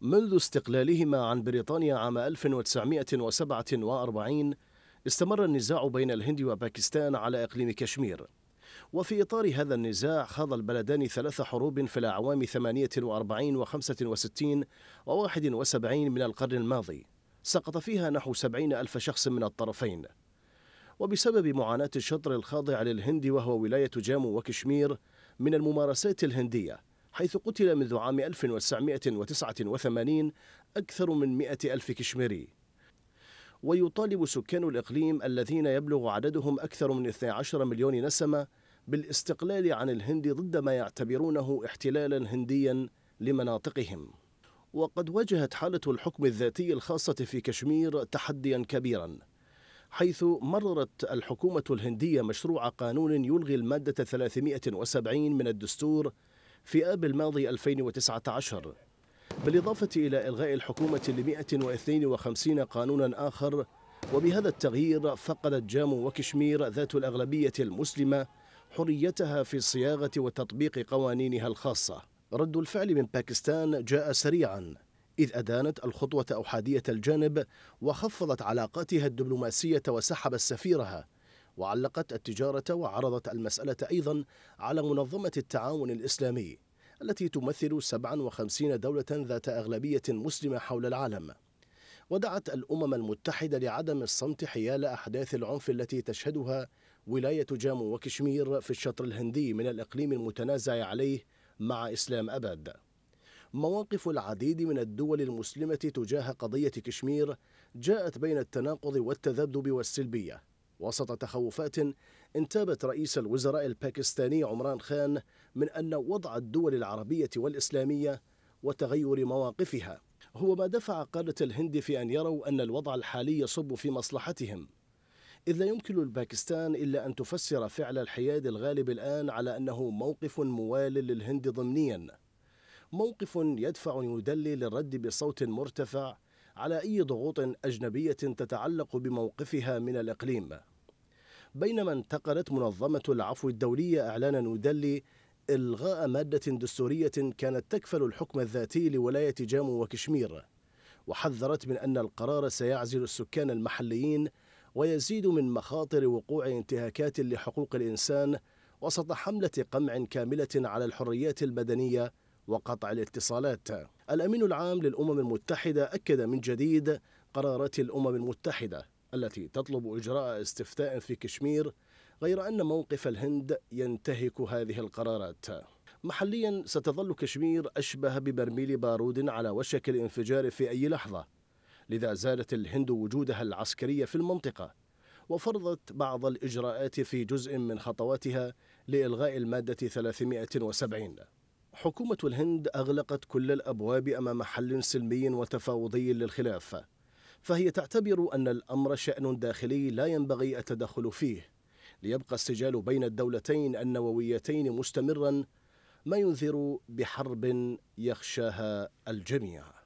منذ استقلالهما عن بريطانيا عام 1947 استمر النزاع بين الهند وباكستان على إقليم كشمير وفي إطار هذا النزاع خاض البلدان ثلاث حروب في الأعوام 48 و 65 و 71 من القرن الماضي سقط فيها نحو 70 ألف شخص من الطرفين وبسبب معاناة الشطر الخاضع للهند وهو ولاية جامو وكشمير من الممارسات الهندية حيث قتل منذ عام 1989 أكثر من 100 ألف كشميري ويطالب سكان الإقليم الذين يبلغ عددهم أكثر من 12 مليون نسمة بالاستقلال عن الهند ضد ما يعتبرونه احتلالا هنديا لمناطقهم وقد واجهت حالة الحكم الذاتي الخاصة في كشمير تحديا كبيرا حيث مررت الحكومة الهندية مشروع قانون يلغي المادة 370 من الدستور في آب الماضي 2019 بالإضافة إلى إلغاء الحكومة ل 152 قانونا آخر وبهذا التغيير فقدت جامو وكشمير ذات الأغلبية المسلمة حريتها في صياغة وتطبيق قوانينها الخاصة رد الفعل من باكستان جاء سريعا إذ أدانت الخطوة أحادية الجانب وخفضت علاقاتها الدبلوماسية وسحبت سفيرها وعلقت التجارة وعرضت المسألة أيضا على منظمة التعاون الإسلامي التي تمثل 57 دولة ذات أغلبية مسلمة حول العالم ودعت الأمم المتحدة لعدم الصمت حيال أحداث العنف التي تشهدها ولاية جامو وكشمير في الشطر الهندي من الإقليم المتنازع عليه مع إسلام أباد مواقف العديد من الدول المسلمة تجاه قضية كشمير جاءت بين التناقض والتذبذب والسلبية وسط تخوفات انتابت رئيس الوزراء الباكستاني عمران خان من أن وضع الدول العربية والإسلامية وتغير مواقفها هو ما دفع قادة الهند في أن يروا أن الوضع الحالي يصب في مصلحتهم إذ لا يمكن الباكستان إلا أن تفسر فعل الحياد الغالب الآن على أنه موقف موال للهند ضمنيا موقف يدفع نيودلي للرد بصوت مرتفع على أي ضغوط أجنبية تتعلق بموقفها من الإقليم بينما انتقلت منظمة العفو الدولية إعلانا نودلي إلغاء مادة دستورية كانت تكفل الحكم الذاتي لولاية جامو وكشمير وحذرت من أن القرار سيعزل السكان المحليين ويزيد من مخاطر وقوع انتهاكات لحقوق الإنسان وسط حملة قمع كاملة على الحريات البدنيه وقطع الاتصالات الأمين العام للأمم المتحدة أكد من جديد قرارات الأمم المتحدة التي تطلب إجراء استفتاء في كشمير غير أن موقف الهند ينتهك هذه القرارات محليا ستظل كشمير أشبه ببرميل بارود على وشك الانفجار في أي لحظة لذا زالت الهند وجودها العسكري في المنطقة وفرضت بعض الإجراءات في جزء من خطواتها لإلغاء المادة 370 حكومة الهند أغلقت كل الأبواب أمام حل سلمي وتفاوضي للخلاف فهي تعتبر أن الأمر شأن داخلي لا ينبغي التدخل فيه ليبقى السجال بين الدولتين النوويتين مستمرا ما ينذر بحرب يخشاها الجميع